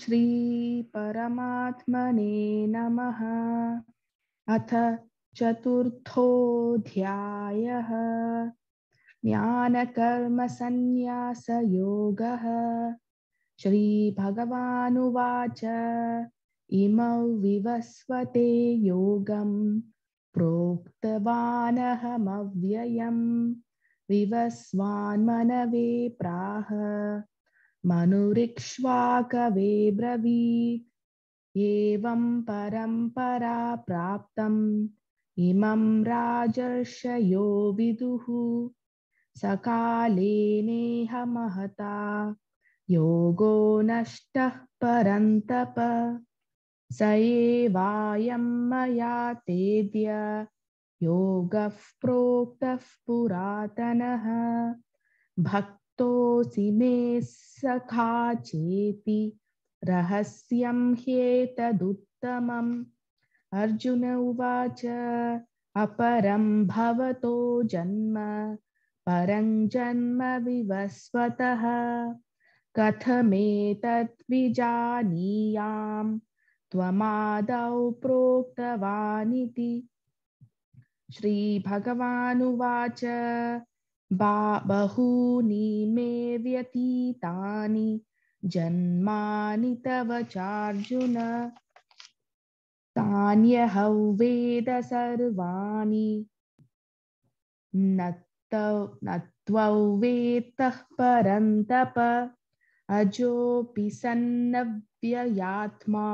श्री परमात्मने नमः अथ चतुर्थोऽध्यायः ज्ञानकर्मसन्न्यासयोगः श्रीभगवानुवाच इमौ विवस्वते योगं प्रोक्तवानहमव्ययम् विवस्वान्मनवे प्राह मनुरिक्ष्वाकवे एवं परम्परा प्राप्तम् इमं राजर्षयो विदुः सकाले नेह महता योगो नष्टः परन्तप स एवायं मया तेद्य योगः प्रोक्तः पुरातनः भक् तोसि मे सखा चेति रहस्यम हेतदुत्तम अर्जुन उवाच अपरम भवतो जन्म परं जन्म विवस्वतः कथमेतद्विजानीयां त्वमादौ प्रोक्तवानिति श्रीभगवानुवाच बा बहूनि मे व्यतीतानि जन्मानि तव चार्जुन तान्यहौ वेद सर्वाणि न त्वौ वेत्तः परन्तप अजोऽपि सन्नव्ययात्मा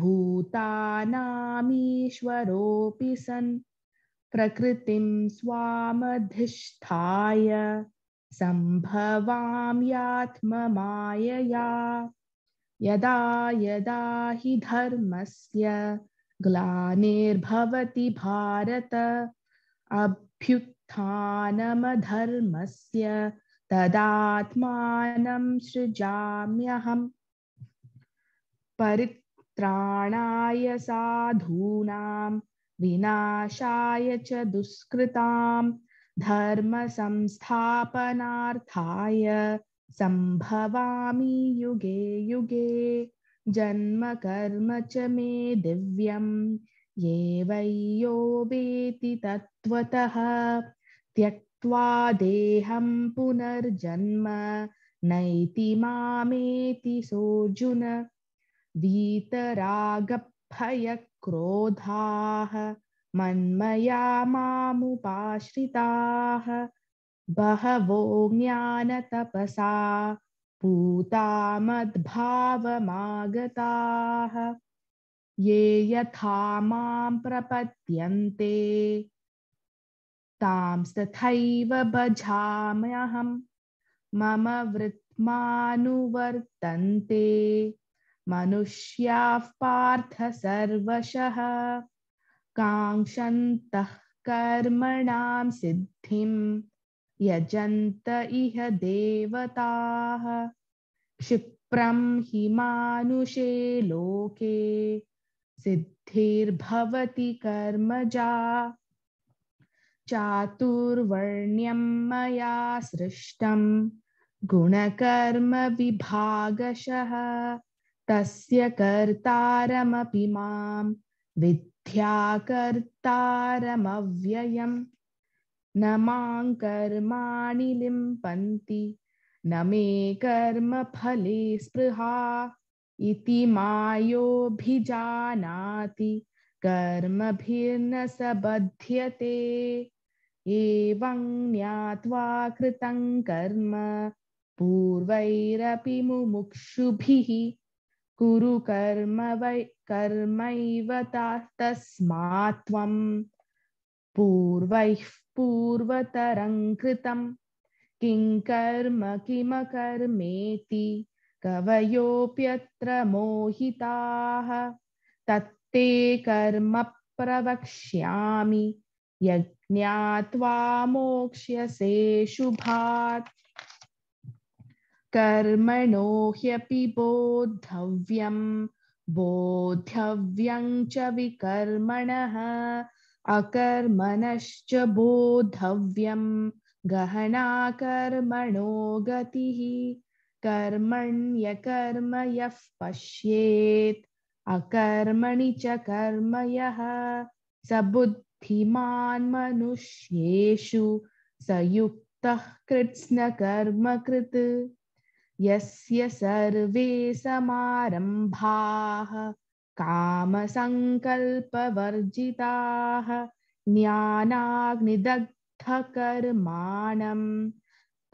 भूतानामीश्वरोऽपि सन् प्रकृतिं स्वामधिष्ठाय सम्भवाम्यात्ममायया यदा यदा हि धर्मस्य ग्लानिर्भवति भारत अभ्युत्थानमधर्मस्य तदात्मानं सृजाम्यहम् परित्राणाय साधूनां विनाशाय च दुष्कृताम् संस्था सम्भवामि युगे युगे जन्म कर्म च मे दिव्यम् ये वै यो वेति तत्त्वतः त्यक्त्वा देहं पुनर्जन्म नैति मामेति सोऽर्जुन वीतराग भयक्रोधाः मन्मया मामुपाश्रिताः बहवो ज्ञानतपसा पूता मद्भावमागताः ये यथा मां प्रपद्यन्ते तांस्तथैव भजाम्यहं मम वृत्मानुवर्तन्ते मनुष्याः पार्थ सर्वश काङ्क्षन्तः कर्मणां सिद्धि यजंत इह देवता क्षिप्रम हि मानुषे लोके सिद्धिर्भवति कर्मजा चातुर्वर्ण्यं मया गुणकर्म गुणकर्मविभागशः तस्य कर्तारमपि मां विद्याकर्तारमव्ययम् न मां कर्माणि लिम्पन्ति न मे कर्म फले स्पृहा इति मायोभिजानाति कर्मभिर्न स बध्यते एवं ज्ञात्वा कृतं कर्म पूर्वैरपि मुमुक्षुभिः कुरु कर्म वै कर्मैव तस्मात् त्वं पूर्वैः पूर्वतरं कृतं किं कर्म किमकर्मेति कवयोऽप्यत्र मोहिताः तत्ते कर्म प्रवक्ष्यामि यज्ञात्वा मोक्ष्यसे शुभात् कर्मणो ह्यपि बोद्धव्यं बोद्धव्यं च विकर्मणः अकर्मणश्च बोद्धव्यं गहना कर्मणो गतिः कर्मण्यकर्म यः पश्येत् अकर्मणि च कर्म यः स बुद्धिमान् मनुष्येषु स युक्तः कृत्स्नकर्मकृत् यस्य सर्वे समारम्भाः कामसङ्कल्पवर्जिताः ज्ञानाग्निदग्धकर्माणं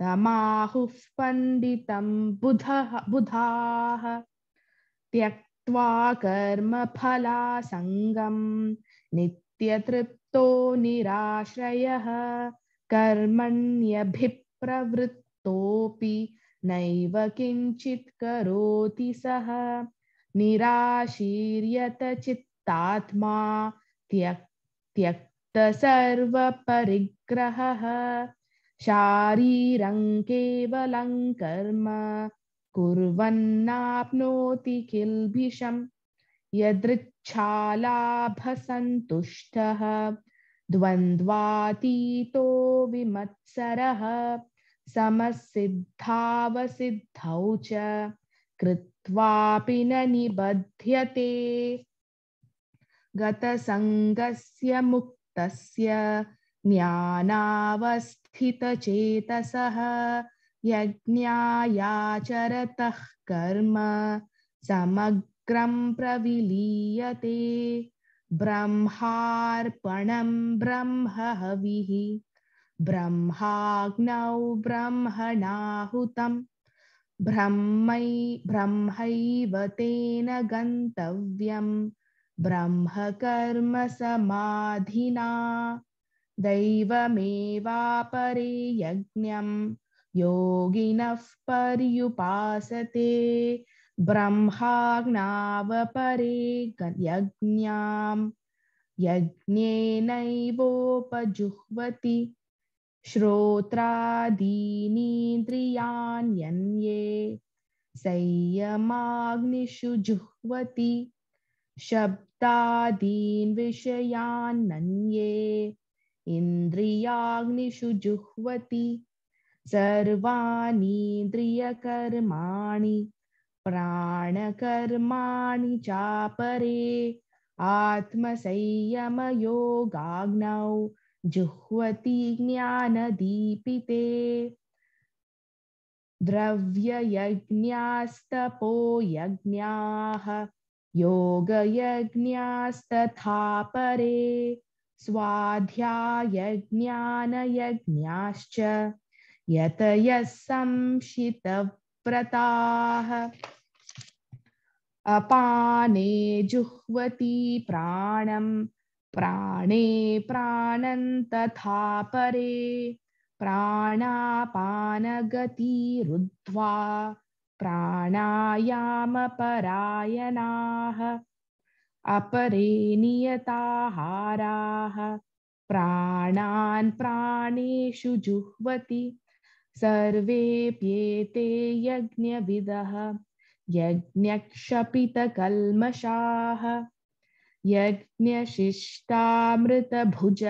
तमाहुः पण्डितम् बुधः बुधाः त्यक्त्वा कर्मफलासङ्गम् नित्यतृप्तो निराश्रयः कर्मण्यभिप्रवृत्तोऽपि नैव किञ्चित् करोति सः निराशीर्यत चित्तात्मा त्यक् त्यक्तसर्वपरिग्रहः शारीरं केवलं कर्म कुर्वन्नाप्नोति किल्भिषम् यदृच्छालाभसन्तुष्टः द्वन्द्वातीतो विमत्सरः समसिद्धावसिद्धौ च कृत्वापि न निबध्यते गतसङ्गस्य मुक्तस्य ज्ञानावस्थितचेतसः यज्ञायाचरतः कर्म समग्रं प्रविलीयते ब्रह्मार्पणं ब्रह्म ब्रह्माग्नौ ब्रह्मणाहुतम् ब्रह्मै ब्रह्मैव तेन गन्तव्यम् ब्रह्म समाधिना दैवमेवापरे यज्ञं योगिनः पर्युपासते ब्रह्माग्नावपरे यज्ञाम् यज्ञेनैवोपजुह्वति श्रोत्रादीनीन्द्रियाण्यन्ये संयमाग्निषु जुह्वति शब्दादीन् विषयान्नन्ये इन्द्रियाग्निषु जुह्वति सर्वाणीन्द्रियकर्माणि प्राणकर्माणि चापरे आत्मसंयमयोगाग्नौ जुह्वति ज्ञानदीपिते द्रव्ययज्ञास्तपो यज्ञाः योगयज्ञास्तथा परे स्वाध्यायज्ञानयज्ञाश्च यतयः संशितव्रताः अपाने जुह्वती प्राणम् प्राणे प्राणन्तथा परे प्राणापानगतिरुद्ध्वा प्राणायामपरायणाः अपरे नियताहाराः प्राणान् प्राणेषु जुह्वति सर्वेऽप्येते यज्ञविदः यज्ञक्षपितकल्मषाः यज्ञशिष्टामृतभुज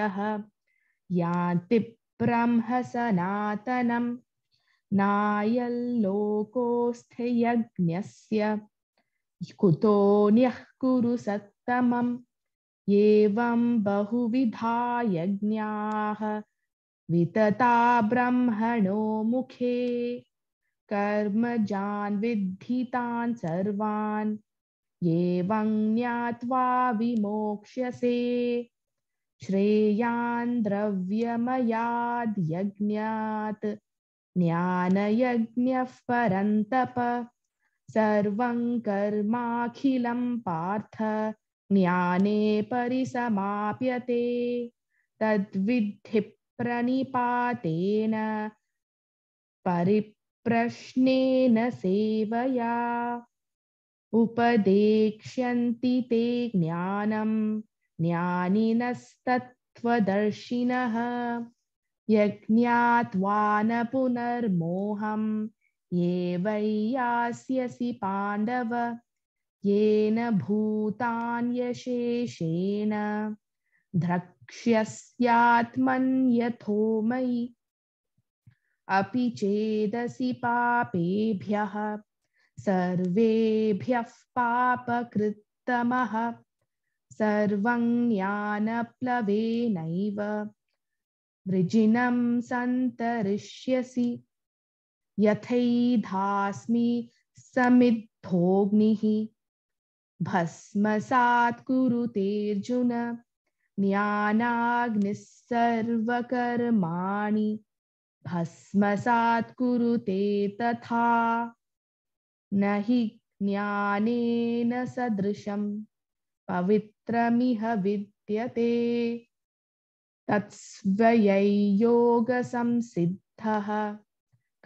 याति ब्रह्म नायल्लोकोस्थ यज्ञस्य कुतो न्यः कुरु सत्तमम् एवं बहुविधा यज्ञाः वितता ब्रह्मणो मुखे कर्मजान् विद्धितान् सर्वान् एवं ज्ञात्वा विमोक्ष्यसे श्रेयान् द्रव्यमयाद्यज्ञात् ज्ञानयज्ञः परन्तप सर्वं कर्माखिलं पार्थ ज्ञाने परिसमाप्यते तद्विद्धि प्रणिपातेन परिप्रश्नेन सेवया उपदेक्ष्यन्ति ते ज्ञानं ज्ञानिनस्तत्त्वदर्शिनः यज्ञात्वा न पुनर्मोहम् ये वै यास्यसि पाण्डव येन भूतान्यशेषेण द्रक्ष्यस्यात्मन्यथो मयि अपि चेदसि पापेभ्यः सर्वेभ्य पापकृत्तमः सर्वं ज्ञानप्लवेनैव वृजिनं सन्तरिष्यसि यथैधास्मि समिद्धोऽग्निः भस्मसात् कुरुतेऽर्जुन ज्ञानाग्निः सर्वकर्माणि भस्मसात् कुरुते तथा न हि ज्ञानेन सदृशं पवित्रमिह विद्यते तत्स्वयैयोगसंसिद्धः योगसंसिद्धः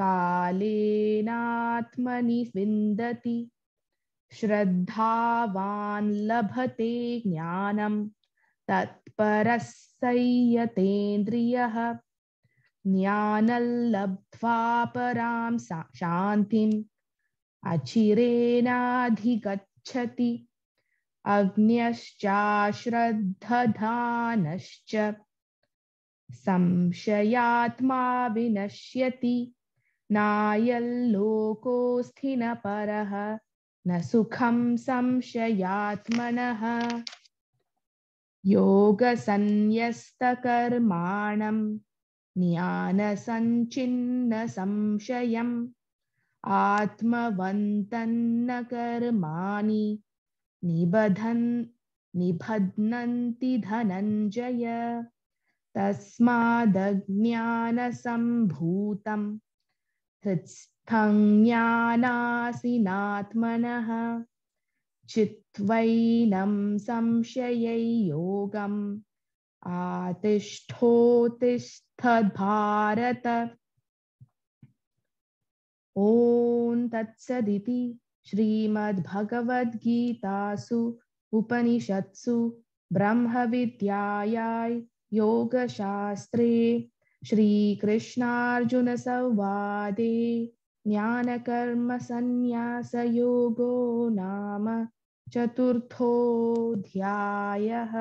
कालेनात्मनि विन्दति श्रद्धावान् लभते ज्ञानं तत्परतेन्द्रियः ज्ञानल्लब्ध्वा परां शान्तिम् अचिरेनाधिगच्छति अग्न्यश्चाश्रद्धधानश्च संशयात्मा विनश्यति नायल्लोकोऽस्ति न परः न सुखं संशयात्मनः योगसंन्यस्तकर्माणं ज्ञानसञ्चिन्न संशयम् निबध्नन्ति धनञ्जय तस्मादज्ञानसम्भूतं हृत्स्थज्ञानासिनात्मनः चित्वैनं संशयै योगम् भारत ॐ तत्सदिति श्रीमद्भगवद्गीतासु उपनिषत्सु ब्रह्म ब्रह्मविद्यायाय योगशास्त्रे श्रीकृष्णार्जुनसंवादे ज्ञानकर्मसन्न्यासयोगो नाम चतुर्थोऽध्यायः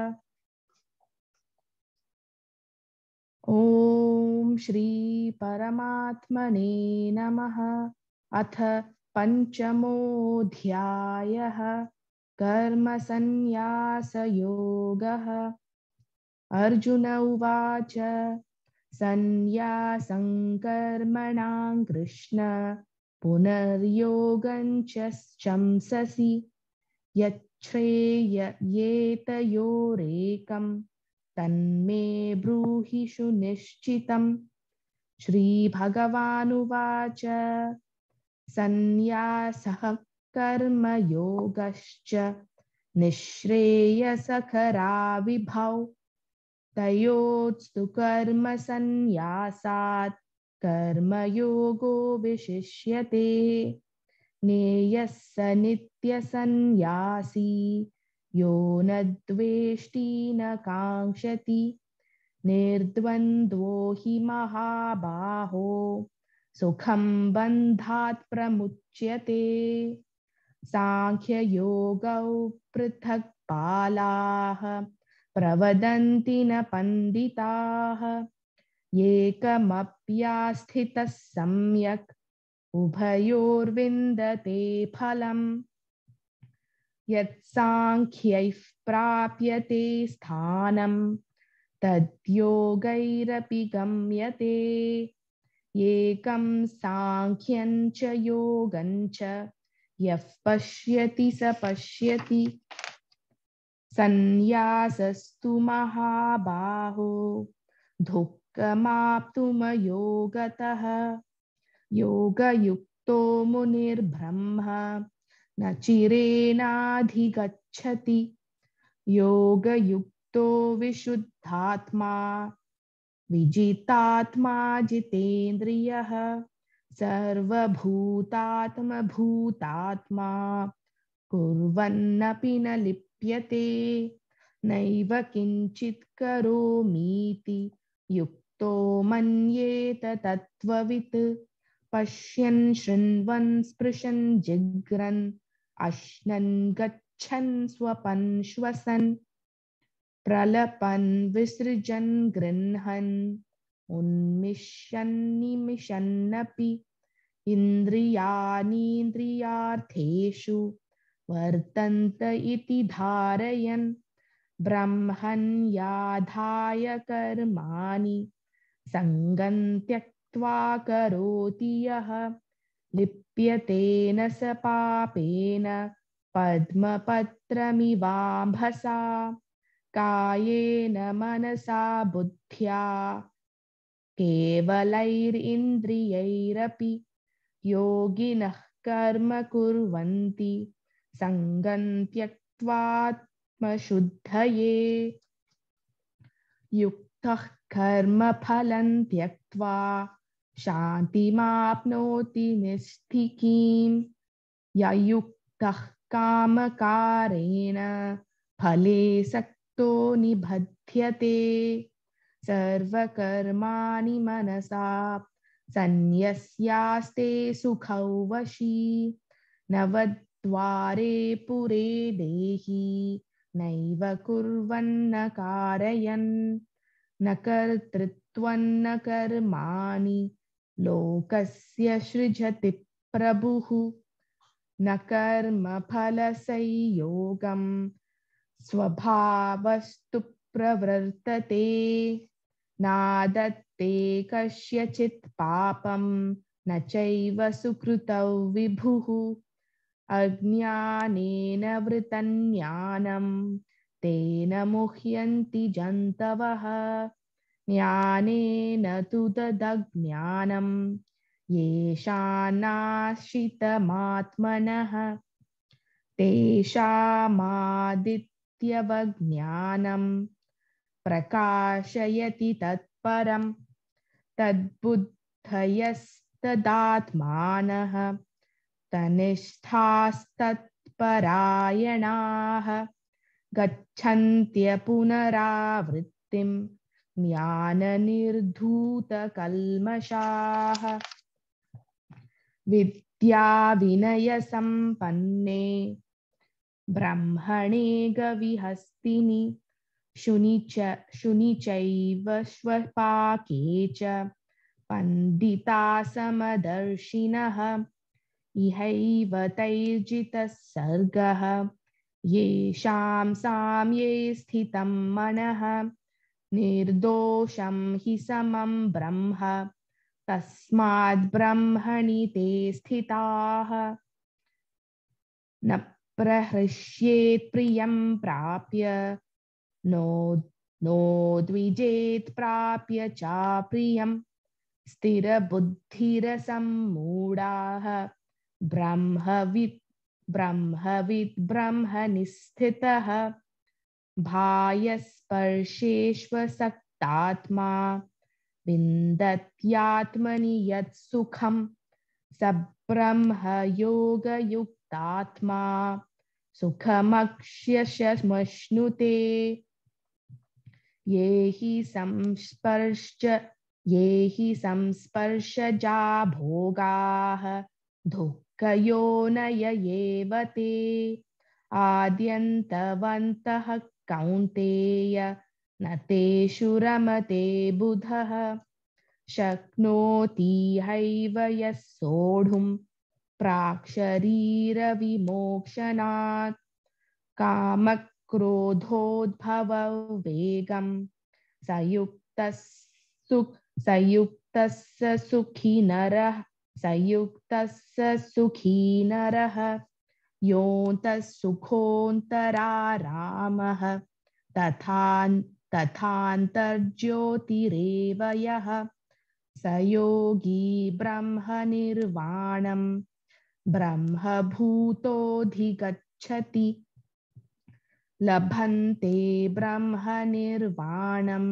ओम श्री परमात्मने नमः अथ पञ्चमोऽध्यायः कर्मसन्न्यासयोगः अर्जुन उवाच सन्न्यासं कर्मणां कृष्ण पुनर्योगञ्च शंससि यच्छ्रेय येतयोरेकम् तन्मे ब्रूहिषु निश्चितम् श्रीभगवानुवाच सन्न्यासः कर्मयोगश्च निःश्रेयसखराविभौ तयोस्तु कर्मसन्न्यासात् कर्मयोगो विशिष्यते स नित्यसन्न्यासी यो न द्वेष्टि न कांक्षति निर्द्वन्द्वो हि महाबाहो सुखं बन्धात् प्रमुच्यते साङ्ख्ययोगौ पृथक् पालाः प्रवदन्ति न पण्डिताः एकमप्यास्थितः सम्यक् उभयोर्विन्दते फलम् यत्साङ्ख्यैः प्राप्यते स्थानं तद्योगैरपि गम्यते एकं साङ्ख्यं च योगं च यः पश्यति स पश्यति सन्न्यासस्तु महाबाहो दुःखमाप्तुमयोगतः योगयुक्तो मुनिर्ब्रह्म न चिरेनाधिगच्छति योगयुक्तो विशुद्धात्मा विजितात्मा जितेन्द्रियः सर्वभूतात्मभूतात्मा कुर्वन्नपि न लिप्यते नैव किञ्चित् करोमीति युक्तो मन्येत तत्त्ववित् पश्यन् शृण्वन् स्पृशन् जिघ्रन् अश्नन् गच्छन् स्वपन् श्वसन् प्रलपन् विसृजन् गृह्णन् उन्मिषन्निमिषन्नपि इन्द्रियानीन्द्रियार्थेषु वर्तन्त इति धारयन् ब्रह्मण्याधाय कर्माणि सङ्गं त्यक्त्वा करोति यः लिप्यतेन स पापेन पद्मपत्रमिवाम्भसा कायेन मनसा बुद्ध्या केवलैरिन्द्रियैरपि योगिनः कर्म कुर्वन्ति सङ्गं त्यक्त्वात्मशुद्धये युक्तः कर्मफलं त्यक्त्वा शान्तिमाप्नोति निष्ठिकीं या युक्तः कामकारेण फले सक्तो निबध्यते सर्वकर्माणि मनसा सुखौ वशी नवद्वारे पुरे देहि नैव कुर्वन्न कारयन् न कर्तृत्वन्न कर्माणि लोकस्य सृजति प्रभुः न कर्म कर्मफलसंयोगं स्वभावस्तु प्रवर्तते नादत्ते कस्यचित् पापं न चैव सुकृतौ विभुः अज्ञानेन वृतन्ज्ञानं तेन मुह्यन्ति जन्तवः ज्ञानेन तु तदज्ञानं येषानाश्रितमात्मनः तेषामादित्यवज्ञानं प्रकाशयति तत्परं तद्बुद्धयस्तदात्मानः तनिष्ठास्तत्परायणाः गच्छन्त्य पुनरावृत्तिम् ज्ञाननिर्धूतकल्मषाः विद्याविनयसम्पन्ने ब्रह्मणे गविहस्तिनि शुनि च शुनि चैव श्वपाके च पण्डिता समदर्शिनः इहैव तैर्जितः सर्गः येषां साम्ये मनः निर्दोषं हि समं ब्रह्म तस्माद् ब्रह्मणि ते स्थिताः न प्रहृष्येत् प्रियं प्राप्य नो नोद्विजेत् प्राप्य चाप्रियं स्थिरबुद्धिरसम्मूढाः ब्रह्मवित् ब्रह्मविद् ब्रह्मनिस्थितः भायस्पर्शेष्वसक्तात्मा विन्दत्यात्मनि यत्सुखं सब्रह्मयोगयुक्तात्मा सुखमक्ष्यशमश्नुते ये हि संस्पर्श ये हि संस्पर्शजा भोगाः दुःखयोनय एव ते आद्यन्तवन्तः कौंतेय न तेषु रमते बुधः शक्नोति हैव यः सोढुम् काम कामक्रोधोद्भव वेगम् सयुक्तस्सु सयुक्तस्य सुखी नर संयुक्त सुखी नर योऽन्तः सुखोऽन्तरारामः तथान् तथान्तर्ज्योतिरेव यः स योगी ब्रह्मनिर्वाणं ब्रह्मभूतोऽधिगच्छति लभन्ते ब्रह्मनिर्वाणम्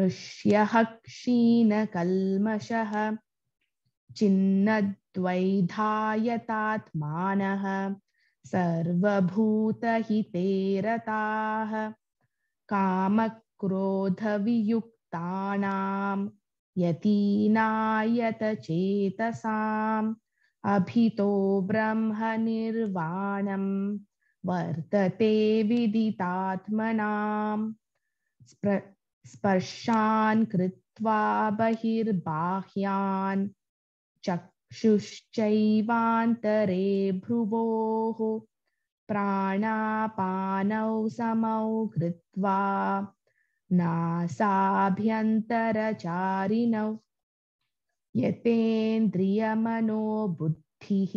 ऋष्यः क्षीणकल्मषः त्वैधायतात्मानः सर्वभूतहिते रताः कामक्रोधवियुक्तानां यतीनायतचेतसाम् अभितो ब्रह्मनिर्वाणं वर्तते विदितात्मनां स्प्र स्पर्शान् कृत्वा बहिर्बाह्यान् चक् शुश्चैवान्तरे भ्रुवोः प्राणापानौ समौ कृत्वा नासाभ्यन्तरचारिणौ यतेन्द्रियमनो बुद्धिः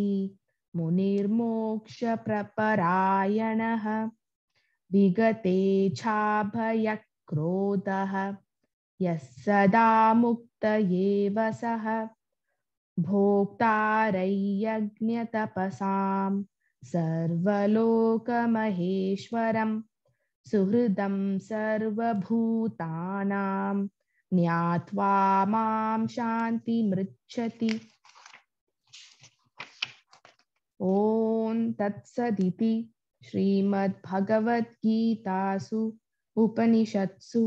मुनिर्मोक्षप्रपरायणः छाभयक्रोधः यः सदा मुक्त एव सः भोक्तारय्यज्ञतपसां सर्वलोकमहेश्वरं सुहृदं सर्वभूतानां ज्ञात्वा मां शान्तिमृच्छति ॐ श्रीमद्भगवद्गीतासु उपनिषत्सु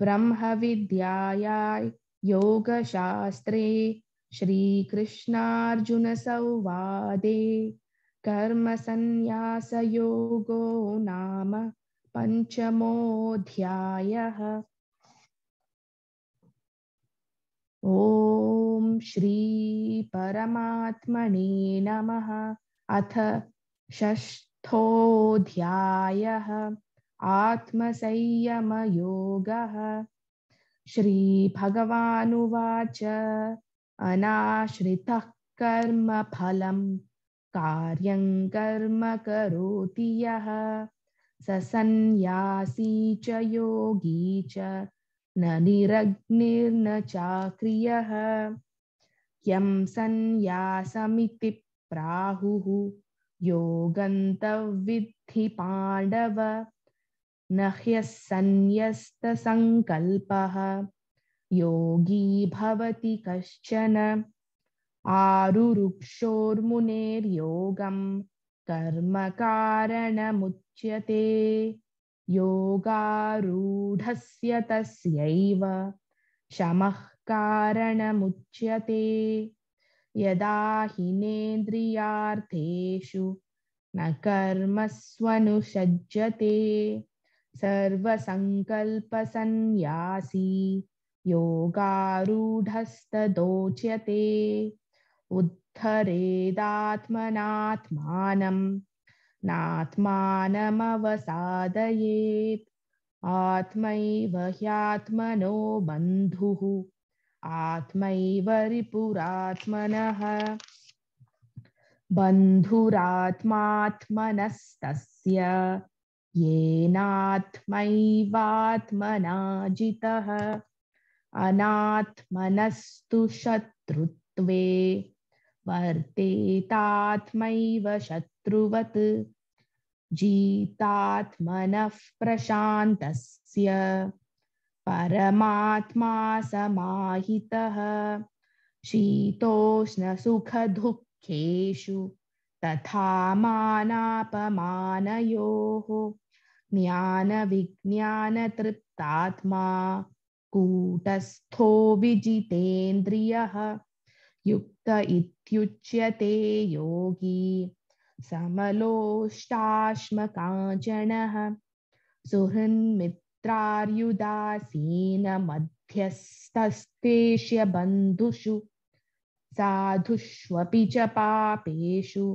ब्रह्मविद्यायाय योगशास्त्रे श्रीकृष्णार्जुनसंवादे कर्मसन्न्यासयोगो नाम पञ्चमोऽध्यायः ॐ श्रीपरमात्मने नमः अथ षष्ठोऽध्यायः श्री श्रीभगवानुवाच अनाश्रित कर्म फल कार्य कर्म करोति यः स च योगी च न निरग्निर्न चाक्रियः यं सन्न्यासमिति प्राहुः योगन्तविद्धि पाण्डव न ह्यः सन्न्यस्तसङ्कल्पः योगी भवति कश्चन आरुरुक्षोर्मुनेर्योगं कर्मकारणमुच्यते योगारूढस्य तस्यैव शमः कारणमुच्यते यदा हिनेन्द्रियार्थेषु न कर्मस्वनुषज्जते सर्वसङ्कल्पसन्न्यासी योगारूढस्तदोच्यते उद्धरेदात्मनात्मानम् नात्मानमवसादयेत् आत्मैव ह्यात्मनो बन्धुः आत्मैव रिपुरात्मनः बन्धुरात्मात्मनस्तस्य येनात्मैवात्मना जितः अनात्मनस्तु शत्रुत्वे वर्तेतात्मैव शत्रुवत् जीतात्मनः प्रशान्तस्य परमात्मा समाहितः शीतोष्णसुखदुःखेषु तथा मानापमानयोः ज्ञानविज्ञानतृप्तात्मा कूटस्थो विजितेन्द्रियः युक्त इत्युच्यते योगी समलोष्टाश्मकाञ्चनः सुहृन्मित्रार्युदासीनमध्यस्थस्तेष्य बन्धुषु साधुष्वपि च पापेषु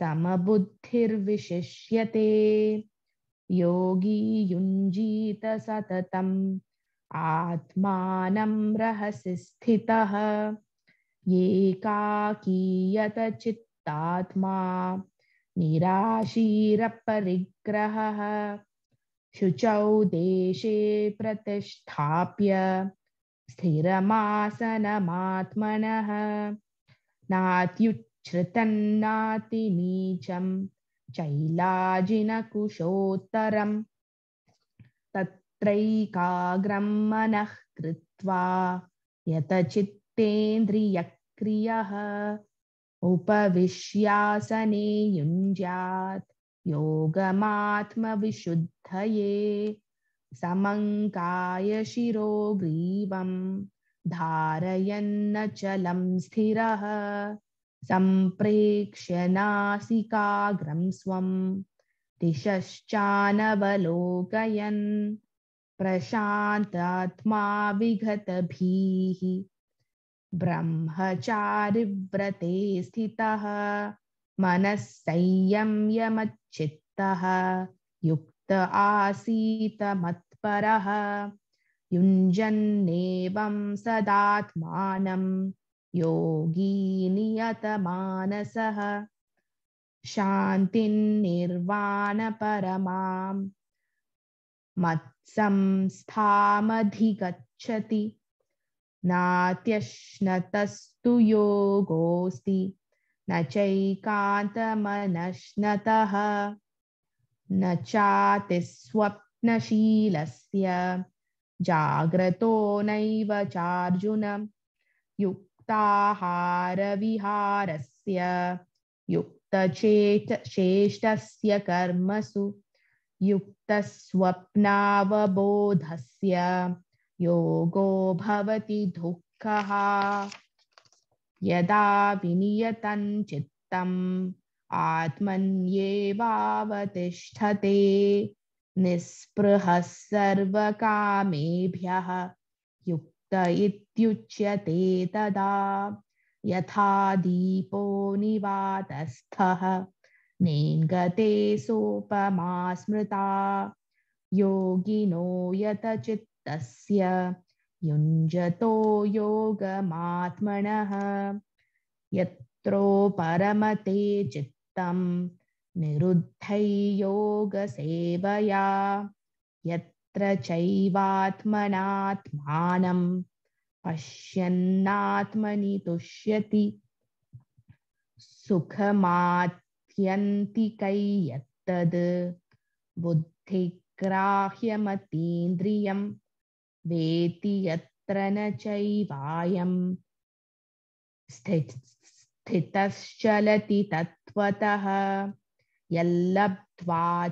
समबुद्धिर्विशिष्यते योगी युञ्जीत सततम् आत्मानं रहसि स्थितः येकाकीयतचित्तात्मा निराशीरपरिग्रहः शुचौ देशे प्रतिष्ठाप्य स्थिरमासनमात्मनः नात्युच्छ्रितन्नातिनीचं चैलाजिनकुशोत्तरम् तत्रैकाग्रं मनः कृत्वा यतचित्तेन्द्रियक्रियः उपविश्यासने युञ्ज्यात् योगमात्मविशुद्धये समङ्काय शिरो ग्रीवं धारयन्नचलं स्थिरः सम्प्रेक्ष्य नासिकाग्रं स्वं दिशश्चानवलोकयन् विघत भी व्रते स्थित मन संयम्य मनस्संयम्यमच्चित्तः युक्त आसीत मत्पर युञ्जन्नेवं सदात्मा योगी नियत मानस नियतमानसः शान्तिर्निर्वाणपरमां मत् संस्थाधिगछति नात्यश्नतस्तु योगोऽस्ति न चैकान्तमनश्नतः न चातिस्वप्नशीलस्य जाग्रतो नैव चार्जुन युक्ताहारविहारस्य युक्तचेत चेष्टस्य कर्मसु युक्तस्वप्नावबोधस्य योगो भवति दुःखः यदा विनियतं चित्तम् आत्मन्येवावतिष्ठते निःस्पृहः सर्वकामेभ्यः युक्त इत्युच्यते तदा यथा दीपो निवातस्थः नेङ्गते स्मृता योगिनो यतचित्तस्य युञ्जतो योगमात्मनः यत्रो परमते चित्तं निरुद्धैयोगसेवया यत्र चैवात्मनात्मानं पश्यन्नात्मनि तुष्यति सुखमात् ्यन्तिकैयत्तद् बुद्धिग्राह्यमतीन्द्रियं वेति यत्र न चैवायम् स्थितश्चलति तत्त्वतः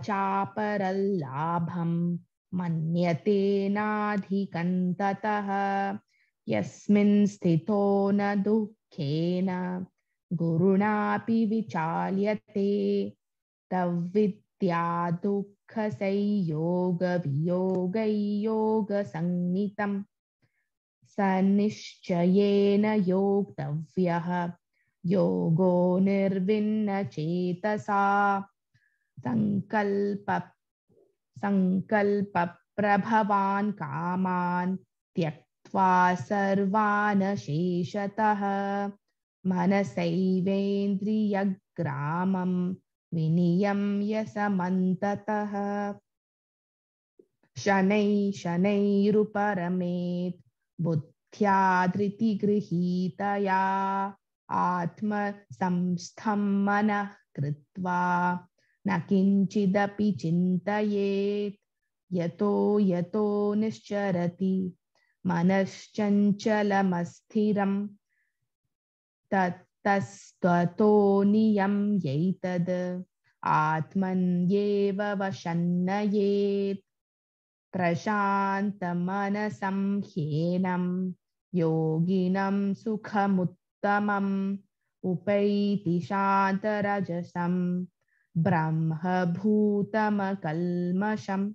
चापरल्लाभं मन्यतेनाधिकन्ततः यस्मिन् स्थितो न दुःखेन गुरुणापि विचाल्यते तव्विद्या दुःखसै योगवियोगै योगसङ्गितम् सनिश्चयेन योक्तव्यः योगो निर्विन्न चेतसा सङ्कल्प सङ्कल्पप्रभवान् कामान् त्यक्त्वा सर्वान् शेषतः मनसैवेन्द्रियग्रामं विनियम्य यसमन्ततः शनै शनैरुपरमेत् बुद्ध्यादृति धृतिगृहीतया आत्मसंस्थं मनः कृत्वा न किञ्चिदपि चिन्तयेत् यतो यतो निश्चरति मनश्चञ्चलमस्थिरम् तत्तस्ततो नियं यैतद् आत्मन्येव वशन्नयेत् प्रशान्तमनसं ह्येन योगिनं सुखमुत्तमम् उपैति शान्तरजसं ब्रह्मभूतमकल्मषम्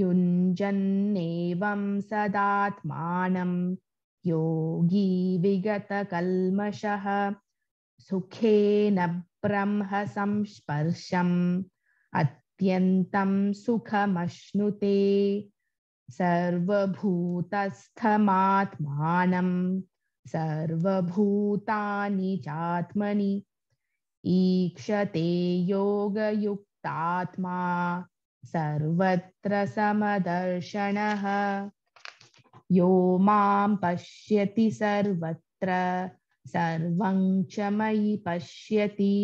युञ्जन्नेवं सदात्मानं योगी विगत कलमश सुखे न ब्रह्म संस्पर्शम अत्यम सुखमश्नुते सर्वभूतस्थमात्मानं चात्मनि ईक्षते योगयुक्तात्मा सर्वत्र समदर्शनः यो मां पश्यति सर्वत्र सर्वं च मयि पश्यति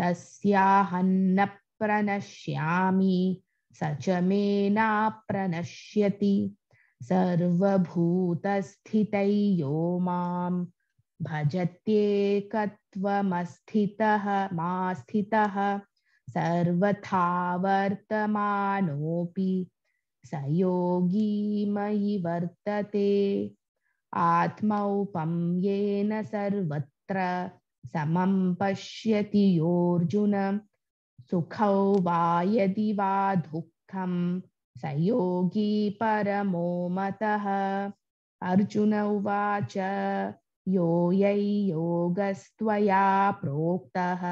तस्याहन्न प्रणश्यामि स च मे न नाप्रणश्यति सर्वभूतस्थितयो मां भजत्येकत्वमस्थितः मा स्थितः सर्वथा वर्तमानोऽपि सयोगी मयि वर्तते आत्मौपम येन सर्वत्र समं पश्यति योऽर्जुन सुखौ वा यदि वा दुःखं सयोगी परमो मतः अर्जुन उवाच यो यै योगस्त्वया प्रोक्तः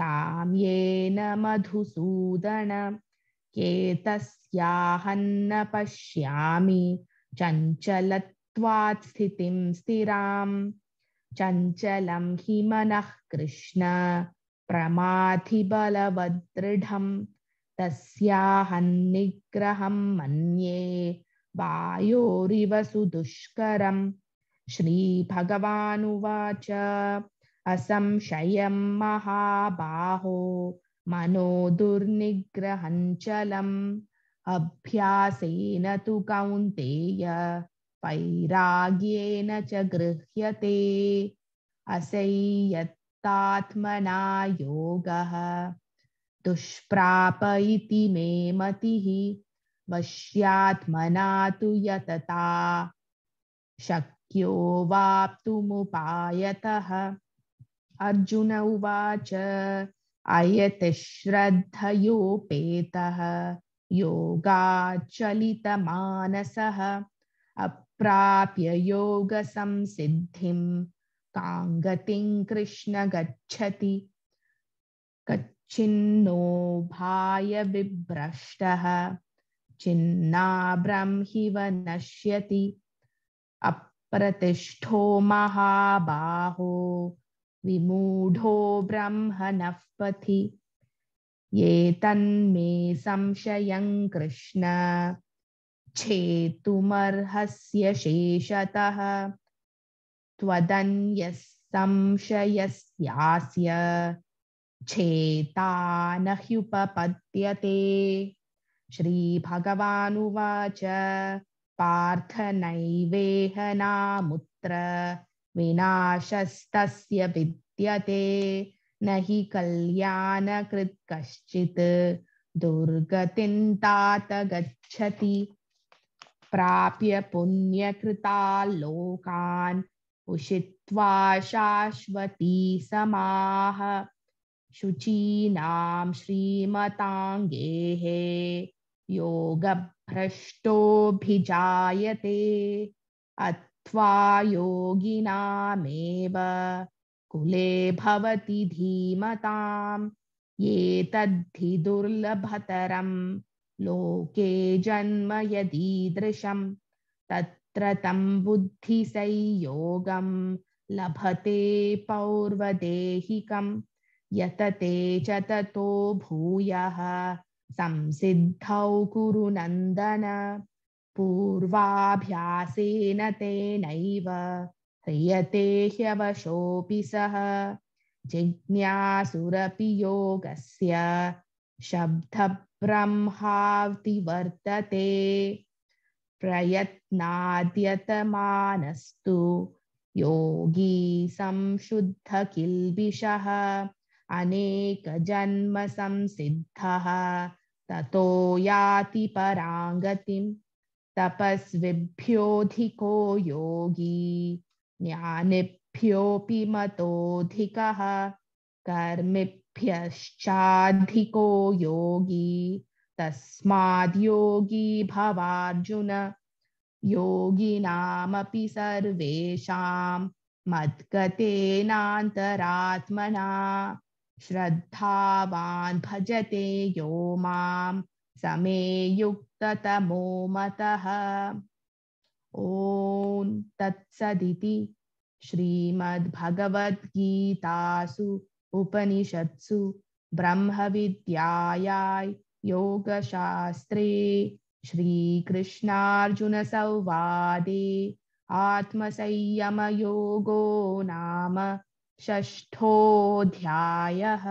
साम्येन मधुसूदनम् न पश्यामि चञ्चलत्वात् स्थितिं स्थिराम् चञ्चलं हिमनः कृष्ण प्रमाधिबलवदृढं तस्याहन्निग्रहं मन्ये वायोरिव श्रीभगवानुवाच असंशयं महाबाहो मनो दुर्निग्रहञ्चलम् अभ्यास तो कौंतेय वैराग्येन च गृह्यते असह्यत्तात्मना योगः दुष्प्राप इति मे मतिः वश्यात्मना तु यतता शक्यो वाप्तुमुपायतः अर्जुन उवाच योगाचलित मानस अप्राप्य योग संसिद्धि काङ्गतिं कृष्ण गच्छति कच्चिन्नो चिन्ना ब्रह्मिव नश्यति अप्रतिष्ठो महाबाहो विमूढो ब्रह्म नपथि ये तन्मे संशय कृष्ण छेतुमर्हस्य शेषतः त्वदन्यः संशयस्यास्य छेता न श्री भगवानुवाच पार्थ नैवेह नामुत्र विनाशस्तस्य विद्यते नहि कल्याणकृत् कश्चित् दुर्गतिं तात गच्छति प्राप्य पुण्यकृता लोकान् उषित्वा शाश्वती समाः शुचीनां श्रीमताङ्गेः योगभ्रष्टोऽभिजायते अथ योगिनामेव कुले भवति धीमताम् एतद्धि दुर्लभतरम् लोके जन्म यदीदृशं तत्र तं बुद्धिसंयोगं लभते पौर्वदेहिकं यतते चततो भूयः संसिद्धौ गुरुनन्दन पूर्वाभ्यासेन तेनैव ह्रियते ह्यवशोऽपि सः जिज्ञासुरपि योगस्य शब्दब्रह्मावति वर्तते प्रयत्नाद्यतमानस्तु योगी संशुद्ध संशुद्धकिल्बिषः अनेकजन्मसंसिद्धः ततो याति पराङ्गतिम् धिको योगी ज्ञानिभ्योऽपि मतोऽधिकः कर्मिभ्यश्चाधिको योगी तस्माद् योगी भवार्जुन योगिनामपि सर्वेषां मद्गतेनान्तरात्मना श्रद्धावान् भजते यो मां समे युक् ततमो मतः ॐ तत्सदिति श्रीमद्भगवद्गीतासु उपनिषत्सु ब्रह्मविद्यायाय योगशास्त्रे श्रीकृष्णार्जुनसंवादे आत्मसंयमयोगो नाम षष्ठोऽध्यायः